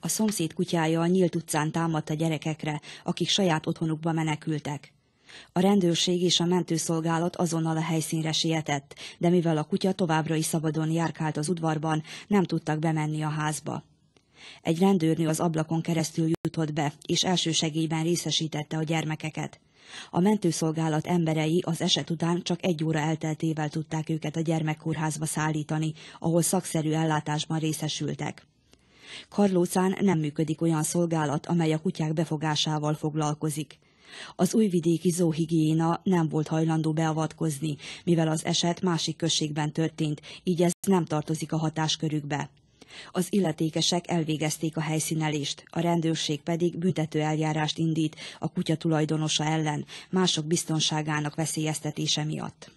A szomszéd kutyája a nyílt utcán támadta gyerekekre, akik saját otthonukba menekültek. A rendőrség és a mentőszolgálat azonnal a helyszínre sietett, de mivel a kutya továbbra is szabadon járkált az udvarban, nem tudtak bemenni a házba. Egy rendőrnő az ablakon keresztül jutott be, és elsősegélyben részesítette a gyermekeket. A mentőszolgálat emberei az eset után csak egy óra elteltével tudták őket a gyermekkórházba szállítani, ahol szakszerű ellátásban részesültek. Karlócán nem működik olyan szolgálat, amely a kutyák befogásával foglalkozik. Az újvidéki zóhigiéna nem volt hajlandó beavatkozni, mivel az eset másik községben történt, így ez nem tartozik a hatáskörükbe. Az illetékesek elvégezték a helyszínelést, a rendőrség pedig büntető eljárást indít a kutya tulajdonosa ellen, mások biztonságának veszélyeztetése miatt.